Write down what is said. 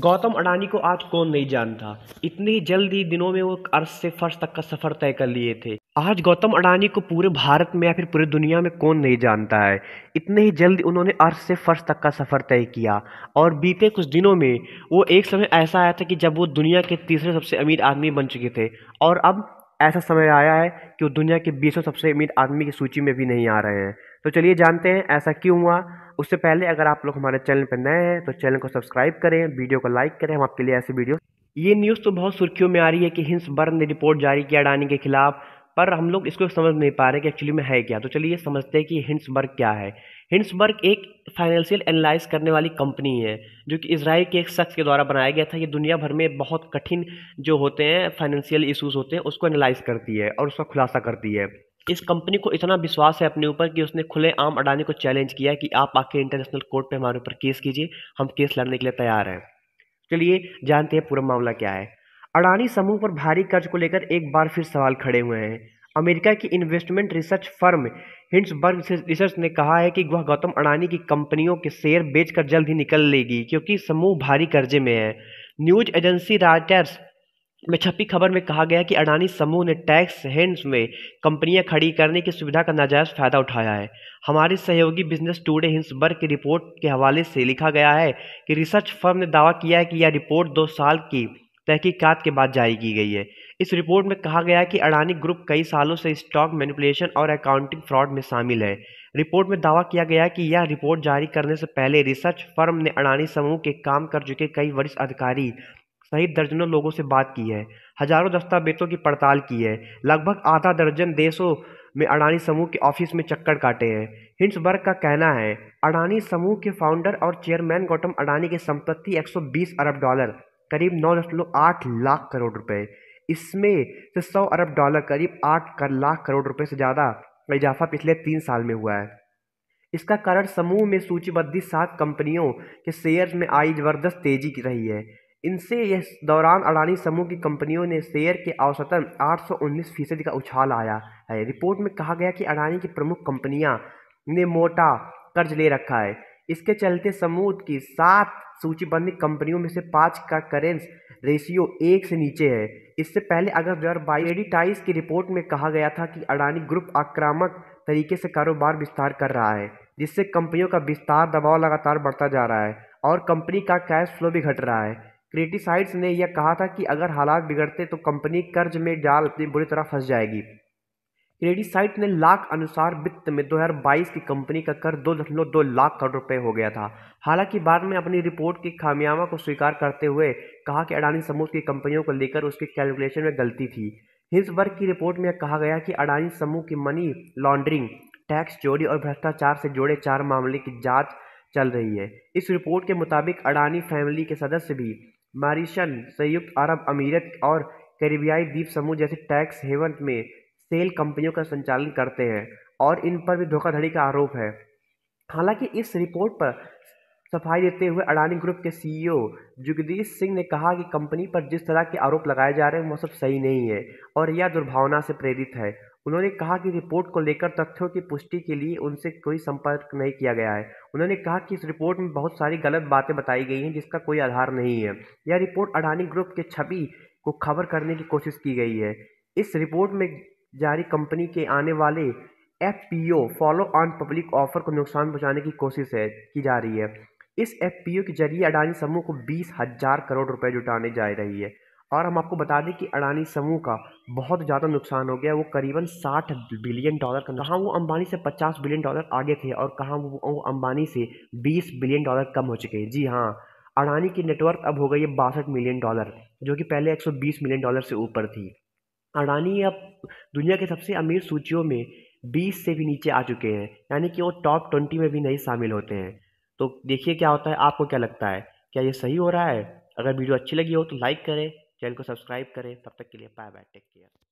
गौतम अडानी को आज कौन नहीं जानता इतने जल्दी दिनों में वो अर्श से फर्श तक का सफर तय कर लिए थे आज गौतम अडानी को पूरे भारत में या फिर पूरी दुनिया में कौन नहीं जानता है इतने ही जल्दी उन्होंने अर्श से फर्श तक का सफर तय किया और बीते कुछ दिनों में वो एक समय ऐसा आया था कि जब वो दुनिया के तीसरे सबसे अमीर आदमी बन चुके थे और अब ऐसा समय आया है कि वो दुनिया के बीसों सबसे अमीर आदमी की सूची में भी नहीं आ रहे हैं तो चलिए जानते हैं ऐसा क्यों हुआ उससे पहले अगर आप लोग हमारे चैनल पर नए हैं तो चैनल को सब्सक्राइब करें वीडियो को लाइक करें हम आपके लिए ऐसी वीडियो ये न्यूज़ तो बहुत सुर्खियों में आ रही है कि हिंस बर्न ने रिपोर्ट जारी किया अडानी के खिलाफ पर हम लोग इसको समझ नहीं पा रहे कि एक्चुअली में है क्या तो चलिए समझते हैं कि हिंसबर्ग क्या है हिंसबर्ग एक फाइनेंशियल एनालाइज करने वाली कंपनी है जो कि इसराइल के एक शख्स के द्वारा बनाया गया था ये दुनिया भर में बहुत कठिन जो होते हैं फाइनेंशियल इशूज़ होते हैं उसको एनालाइज करती है और उसका खुलासा करती है इस कंपनी को इतना विश्वास है अपने ऊपर कि उसने खुले आम अडानी को चैलेंज किया कि आप आके इंटरनेशनल कोर्ट पे हमारे ऊपर केस कीजिए हम केस लड़ने के लिए तैयार हैं चलिए जानते हैं पूरा मामला क्या है अडानी समूह पर भारी कर्ज को लेकर एक बार फिर सवाल खड़े हुए हैं अमेरिका की investment research firm Hindenburg research ने कहा है कि वह गौतम अडानी की कंपनियों के शेयर बेचकर जल्द ही निकल लेगी क्योंकि समूह भारी कर्जे में है न्यूज एजेंसी रायटर्स में छपी खबर में कहा गया कि अडानी समूह ने टैक्स हेंड्स में कंपनियां खड़ी करने की सुविधा का नाजायज फायदा उठाया है हमारे सहयोगी बिजनेस टूडे हिंसबर्ग की रिपोर्ट के हवाले से लिखा गया है कि रिसर्च फर्म ने दावा किया है कि यह रिपोर्ट दो साल की तहकीकात के बाद जारी की गई है इस रिपोर्ट में कहा गया कि अडानी ग्रुप कई सालों से स्टॉक मैनिपुलेशन और अकाउंटिंग फ्रॉड में शामिल है रिपोर्ट में दावा किया गया कि यह रिपोर्ट जारी करने से पहले रिसर्च फर्म ने अडानी समूह के काम कर चुके कई वरिष्ठ अधिकारी सहित दर्जनों लोगों से बात की है हजारों दस्तावेजों की पड़ताल की है लगभग आधा दर्जन देशों में अडानी समूह के ऑफिस में चक्कर काटे हैं हिंसबर्ग का कहना है अडानी समूह के फाउंडर और चेयरमैन गौतम अडानी की संपत्ति 120 अरब डॉलर करीब नौ दशमलव आठ लाख करोड़ रुपए इसमें से सौ अरब डॉलर करीब आठ कर लाख करोड़ रुपए से ज़्यादा इजाफा पिछले तीन साल में हुआ है इसका कारण समूह में सूचीबद्ध सात कंपनियों के शेयर में आई जबरदस्त तेजी की रही है इनसे इस दौरान अडानी समूह की कंपनियों ने शेयर के औसतन आठ सौ उन्नीस फीसदी का उछाल आया है रिपोर्ट में कहा गया कि अडानी की प्रमुख कंपनियां ने मोटा कर्ज ले रखा है इसके चलते समूह की सात सूचीबद्ध कंपनियों में से पाँच का करेंस रेशियो एक से नीचे है इससे पहले अगस्त दो हज़ार बाईस की रिपोर्ट में कहा गया था कि अडानी ग्रुप आक्रामक तरीके से कारोबार विस्तार कर रहा है जिससे कंपनियों का विस्तार दबाव लगातार बढ़ता जा रहा है और कंपनी का कैश फ्लो भी घट रहा है क्रिटिसाइड्स ने यह कहा था कि अगर हालात बिगड़ते तो कंपनी कर्ज में डाल अपनी बुरी तरह फंस जाएगी क्रेडिसाइट ने लाख अनुसार वित्त में 2022 की कंपनी का कर दो दशमलव दो लाख करोड़ रुपए हो गया था हालांकि बाद में अपनी रिपोर्ट की खामियामा को स्वीकार करते हुए कहा कि अडानी समूह की कंपनियों को लेकर उसके कैलकुलेशन में गलती थी हिंसबर्ग की रिपोर्ट में कहा गया कि अडानी समूह की मनी लॉन्ड्रिंग टैक्स चोरी और भ्रष्टाचार से जुड़े चार मामले की जाँच चल रही है इस रिपोर्ट के मुताबिक अडानी फैमिली के सदस्य भी मारिशन संयुक्त अरब अमीरत और करीबियाई द्वीप समूह जैसे टैक्स हेवन में सेल कंपनियों का संचालन करते हैं और इन पर भी धोखाधड़ी का आरोप है हालांकि इस रिपोर्ट पर सफाई देते हुए अडानी ग्रुप के सीईओ जुगदीश सिंह ने कहा कि कंपनी पर जिस तरह के आरोप लगाए जा रहे हैं वह सब सही नहीं है और यह दुर्भावना से प्रेरित है उन्होंने कहा कि रिपोर्ट को लेकर तथ्यों की पुष्टि के लिए उनसे कोई संपर्क नहीं किया गया है उन्होंने कहा कि इस रिपोर्ट में बहुत सारी गलत बातें बताई गई हैं जिसका कोई आधार नहीं है यह रिपोर्ट अडानी ग्रुप के छवि को खबर करने की कोशिश की गई है इस रिपोर्ट में जारी कंपनी के आने वाले F P O follow on public offer को नुकसान पहुँचाने की कोशिश है की जा रही है इस एफ पी ओ के जरिए अडानी समूह को बीस हजार करोड़ रुपए जुटाने जा रही है और हम आपको बता दें कि अडानी समूह का बहुत ज़्यादा नुकसान हो गया वो करीबन 60 बिलियन डॉलर का कहाँ वो अंबानी से 50 बिलियन डॉलर आगे थे और कहाँ वो, वो अंबानी से 20 बिलियन डॉलर कम हो चुके हैं जी हाँ अडानी की नेटवर्क अब हो गई है बासठ मिलियन डॉलर जो कि पहले एक मिलियन डॉलर से ऊपर थी अडानी अब दुनिया के सबसे अमीर सूचियों में बीस से भी नीचे आ चुके हैं यानी कि वो टॉप ट्वेंटी में भी नहीं शामिल होते हैं तो देखिए क्या होता है आपको क्या लगता है क्या ये सही हो रहा है अगर वीडियो अच्छी लगी हो तो लाइक करें चैनल को सब्सक्राइब करें तब तक के लिए बाय बाय टेक केयर